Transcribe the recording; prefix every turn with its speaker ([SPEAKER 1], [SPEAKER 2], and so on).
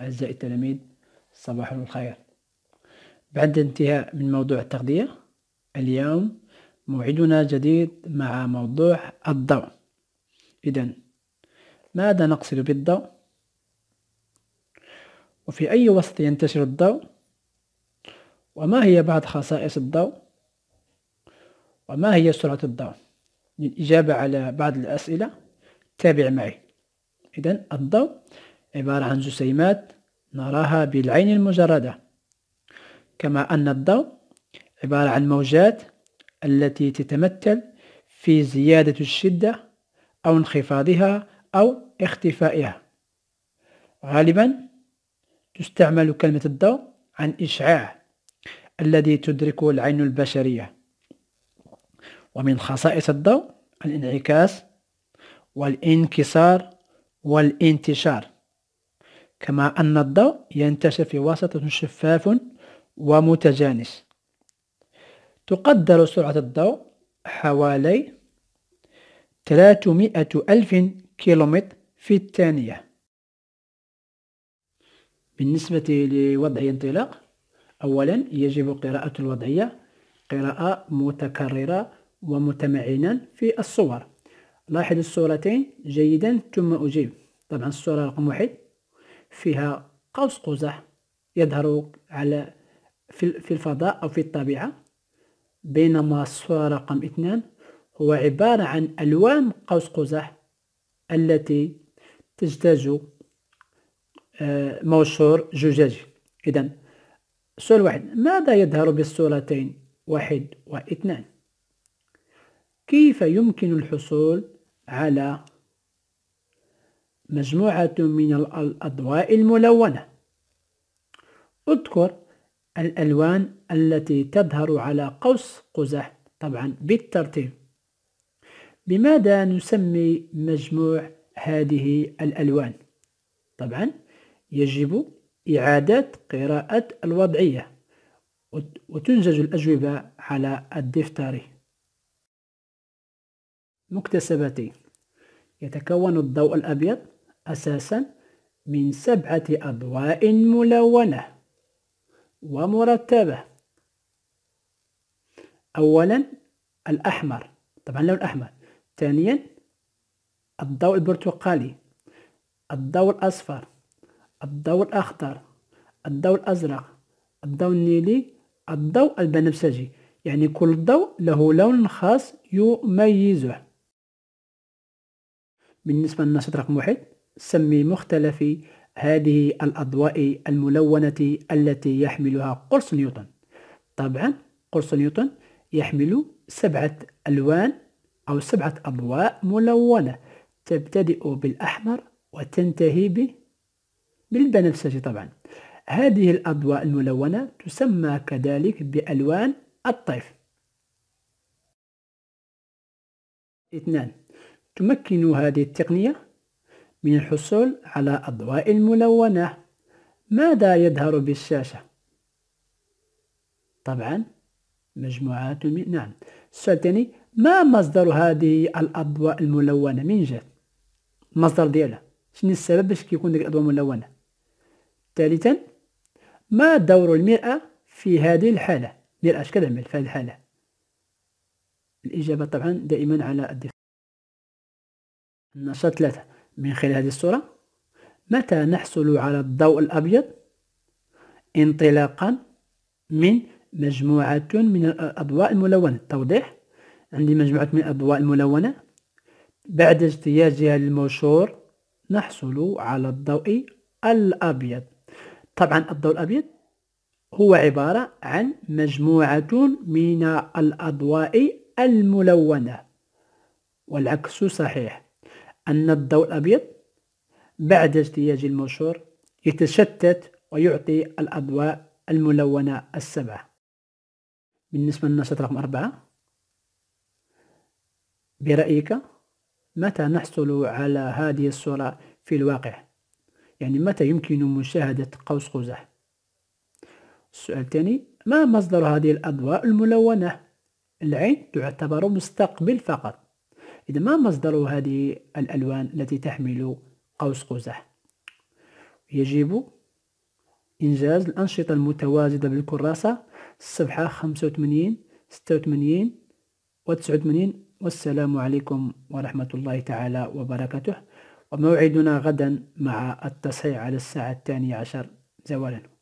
[SPEAKER 1] أعزائي التلاميذ صباح الخير بعد انتهاء من موضوع التغذية اليوم موعدنا جديد مع موضوع الضوء إذا ماذا نقصد بالضوء؟ وفي أي وسط ينتشر الضوء؟ وما هي بعض خصائص الضوء؟ وما هي سرعة الضوء؟ للإجابة على بعض الأسئلة تابع معي إذا الضوء عبارة عن جسيمات نراها بالعين المجردة كما أن الضوء عبارة عن موجات التي تتمثل في زيادة الشدة أو انخفاضها أو اختفائها غالبا تستعمل كلمة الضوء عن إشعاع الذي تدركه العين البشرية ومن خصائص الضوء الانعكاس والانكسار والانتشار كما أن الضوء ينتشر في وسط شفاف ومتجانس تقدر سرعة الضوء حوالي 300 ألف كيلومتر في الثانية بالنسبة لوضع انطلاق أولا يجب قراءة الوضعية قراءة متكررة ومتمعنا في الصور لاحظ الصورتين جيدا ثم أجيب طبعا الصورة رقم واحد فيها قوس قزح يظهر على في الفضاء أو في الطبيعة بينما الصورة رقم اثنان هو عبارة عن ألوان قوس قزح التي تجتاز آه، موشور زجاجي إذا سؤال واحد ماذا يظهر بالصورتين واحد واثنان كيف يمكن الحصول على مجموعة من الأضواء الملونة اذكر الألوان التي تظهر على قوس قزح طبعا بالترتيب بماذا نسمي مجموع هذه الألوان؟ طبعا يجب إعادة قراءة الوضعية وتنجز الأجوبة على الدفتر مكتسبتي يتكون الضوء الأبيض أساسا من سبعة أضواء ملونة ومرتبة أولا الأحمر طبعا اللون الأحمر ثانيا الضوء البرتقالي الضوء الأصفر الضوء الأخضر الضوء الأزرق الضوء النيلي الضوء البنفسجي يعني كل ضوء له لون خاص يميزه بالنسبة للنشاط رقم واحد سمي مختلف هذه الأضواء الملونة التي يحملها قرص نيوتن طبعا قرص نيوتن يحمل سبعة ألوان أو سبعة أضواء ملونة تبتدئ بالأحمر وتنتهي بالبنفسجي طبعا هذه الأضواء الملونة تسمى كذلك بألوان الطيف اثنان تمكن هذه التقنية من الحصول على أضواء ملونة ماذا يظهر بالشاشة؟ طبعا مجموعات من نعم السؤال الثاني ما مصدر هذه الأضواء الملونة من جات؟ المصدر ديالها شنو السبب باش كيكون ديك الأضواء ملونة؟ ثالثا ما دور المرأة في هذه الحالة؟ المرأة اش كتعمل في هذه الحالة؟ الإجابة طبعا دائما على الدفاع النشاط ثلاثة من خلال هذه الصورة متى نحصل على الضوء الأبيض انطلاقا من مجموعة من الأضواء الملونة توضيح عندي مجموعة من الأضواء الملونة بعد اجتيازها للمشور نحصل على الضوء الأبيض طبعا الضوء الأبيض هو عبارة عن مجموعة من الأضواء الملونة والعكس صحيح أن الضوء الأبيض بعد ازدياج المشور يتشتت ويعطي الأضواء الملونة السبعة بالنسبة للنشاط رقم أربعة برأيك متى نحصل على هذه الصورة في الواقع؟ يعني متى يمكن مشاهدة قوس قزح؟ السؤال الثاني ما مصدر هذه الأضواء الملونة؟ العين تعتبر مستقبل فقط إذا ما مصدر هذه الألوان التي تحمل قوس قزح يجب إنجاز الأنشطة المتواجدة بالكراسة الصفحة 85 86 وتسعة 89 والسلام عليكم ورحمة الله تعالى وبركاته وموعدنا غدا مع التصحيح على الساعة الثانية عشر زوالا